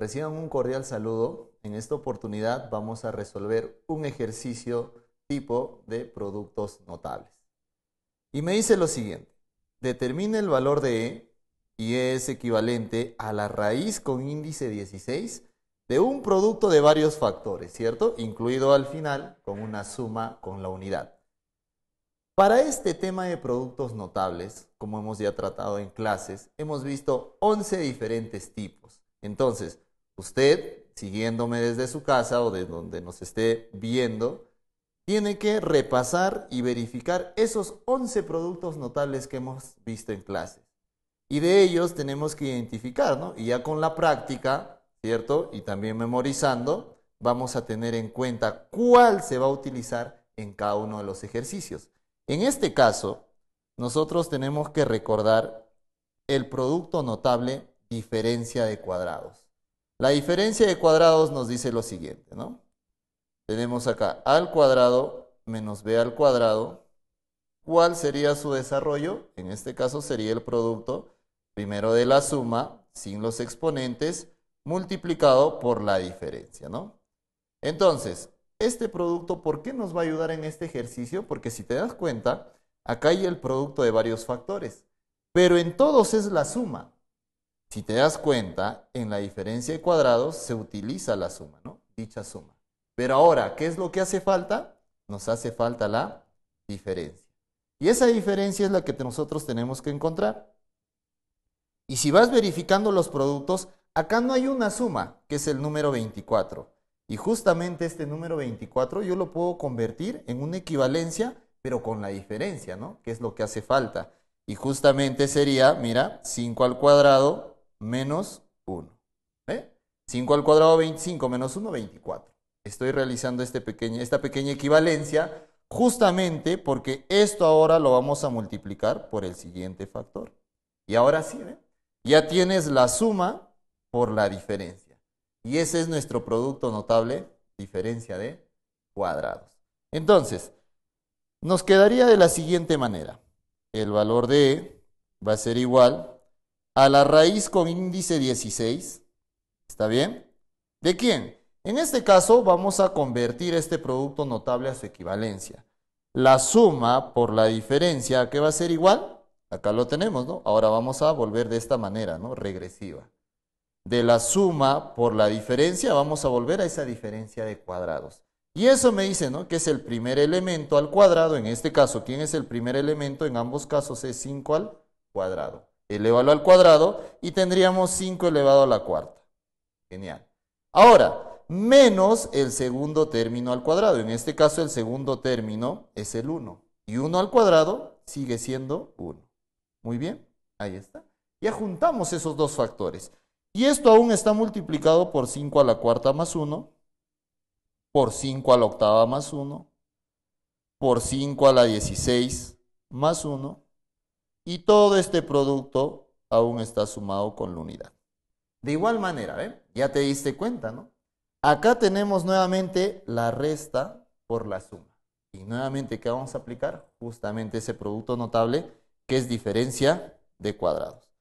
Reciban un cordial saludo. En esta oportunidad vamos a resolver un ejercicio tipo de productos notables. Y me dice lo siguiente. determine el valor de E y E es equivalente a la raíz con índice 16 de un producto de varios factores, ¿cierto? Incluido al final con una suma con la unidad. Para este tema de productos notables, como hemos ya tratado en clases, hemos visto 11 diferentes tipos. Entonces, Usted, siguiéndome desde su casa o de donde nos esté viendo, tiene que repasar y verificar esos 11 productos notables que hemos visto en clases. Y de ellos tenemos que identificar, ¿no? Y ya con la práctica, ¿cierto? Y también memorizando, vamos a tener en cuenta cuál se va a utilizar en cada uno de los ejercicios. En este caso, nosotros tenemos que recordar el producto notable diferencia de cuadrados. La diferencia de cuadrados nos dice lo siguiente, ¿no? Tenemos acá al cuadrado menos b al cuadrado. ¿Cuál sería su desarrollo? En este caso sería el producto primero de la suma sin los exponentes multiplicado por la diferencia, ¿no? Entonces, este producto, ¿por qué nos va a ayudar en este ejercicio? Porque si te das cuenta, acá hay el producto de varios factores, pero en todos es la suma. Si te das cuenta, en la diferencia de cuadrados se utiliza la suma, ¿no? Dicha suma. Pero ahora, ¿qué es lo que hace falta? Nos hace falta la diferencia. Y esa diferencia es la que nosotros tenemos que encontrar. Y si vas verificando los productos, acá no hay una suma, que es el número 24. Y justamente este número 24 yo lo puedo convertir en una equivalencia, pero con la diferencia, ¿no? Que es lo que hace falta. Y justamente sería, mira, 5 al cuadrado menos 1. ¿Eh? 5 al cuadrado 25 menos 1, 24. Estoy realizando este pequeño, esta pequeña equivalencia justamente porque esto ahora lo vamos a multiplicar por el siguiente factor. Y ahora sí, ¿eh? ya tienes la suma por la diferencia. Y ese es nuestro producto notable, diferencia de cuadrados. Entonces, nos quedaría de la siguiente manera. El valor de va a ser igual a la raíz con índice 16. ¿Está bien? ¿De quién? En este caso vamos a convertir este producto notable a su equivalencia. La suma por la diferencia, que qué va a ser igual? Acá lo tenemos, ¿no? Ahora vamos a volver de esta manera, ¿no? Regresiva. De la suma por la diferencia vamos a volver a esa diferencia de cuadrados. Y eso me dice, ¿no? Que es el primer elemento al cuadrado. En este caso, ¿quién es el primer elemento? En ambos casos es 5 al cuadrado. Elévalo al cuadrado y tendríamos 5 elevado a la cuarta. Genial. Ahora, menos el segundo término al cuadrado. En este caso el segundo término es el 1. Y 1 al cuadrado sigue siendo 1. Muy bien, ahí está. Ya juntamos esos dos factores. Y esto aún está multiplicado por 5 a la cuarta más 1, por 5 a la octava más 1, por 5 a la 16 más 1 y todo este producto aún está sumado con la unidad. De igual manera, ¿ven? ¿eh? ya te diste cuenta, ¿no? Acá tenemos nuevamente la resta por la suma. Y nuevamente, ¿qué vamos a aplicar? Justamente ese producto notable que es diferencia de cuadrados.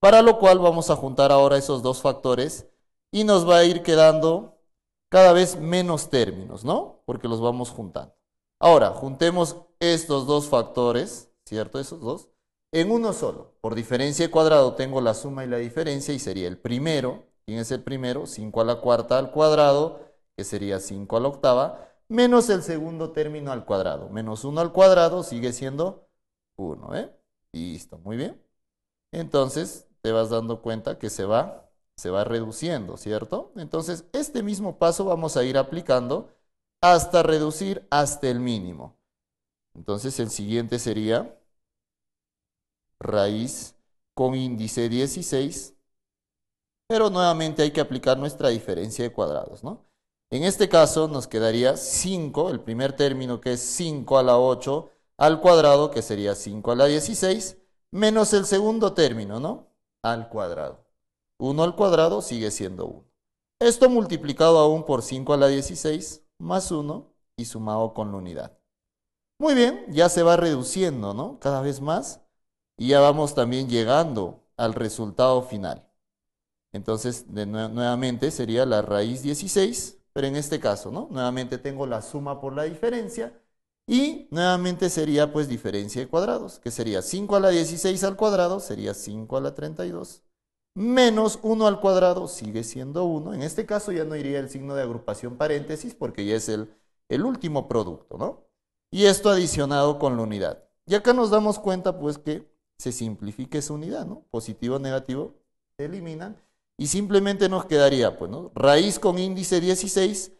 Para lo cual vamos a juntar ahora esos dos factores y nos va a ir quedando cada vez menos términos, ¿no? Porque los vamos juntando. Ahora, juntemos estos dos factores, ¿cierto? Esos dos en uno solo. Por diferencia de cuadrado tengo la suma y la diferencia y sería el primero. ¿Quién es el primero? 5 a la cuarta al cuadrado, que sería 5 a la octava, menos el segundo término al cuadrado. Menos 1 al cuadrado sigue siendo 1, ¿eh? Listo, muy bien. Entonces te vas dando cuenta que se va, se va reduciendo, ¿cierto? Entonces este mismo paso vamos a ir aplicando hasta reducir hasta el mínimo. Entonces el siguiente sería raíz con índice 16, pero nuevamente hay que aplicar nuestra diferencia de cuadrados, ¿no? En este caso nos quedaría 5, el primer término que es 5 a la 8 al cuadrado, que sería 5 a la 16, menos el segundo término, ¿no? Al cuadrado. 1 al cuadrado sigue siendo 1. Esto multiplicado aún por 5 a la 16, más 1, y sumado con la unidad. Muy bien, ya se va reduciendo, ¿no? Cada vez más y ya vamos también llegando al resultado final. Entonces, nuevamente sería la raíz 16, pero en este caso, ¿no? Nuevamente tengo la suma por la diferencia y nuevamente sería pues diferencia de cuadrados, que sería 5 a la 16 al cuadrado, sería 5 a la 32, menos 1 al cuadrado sigue siendo 1. En este caso ya no iría el signo de agrupación paréntesis porque ya es el, el último producto, ¿no? Y esto adicionado con la unidad. Y acá nos damos cuenta pues que se simplifica esa unidad, ¿no? Positivo, negativo, se eliminan. Y simplemente nos quedaría, pues, ¿no? Raíz con índice 16,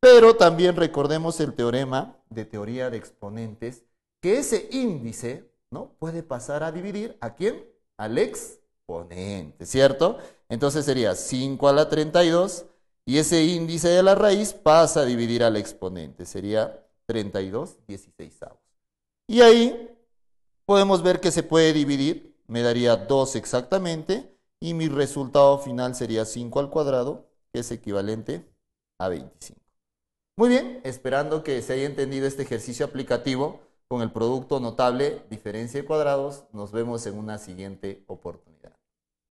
pero también recordemos el teorema de teoría de exponentes, que ese índice, ¿no? Puede pasar a dividir a quién? Al exponente, ¿cierto? Entonces sería 5 a la 32 y ese índice de la raíz pasa a dividir al exponente, sería 32 16 avos. Y ahí Podemos ver que se puede dividir, me daría 2 exactamente y mi resultado final sería 5 al cuadrado, que es equivalente a 25. Muy bien, esperando que se haya entendido este ejercicio aplicativo con el producto notable diferencia de cuadrados, nos vemos en una siguiente oportunidad.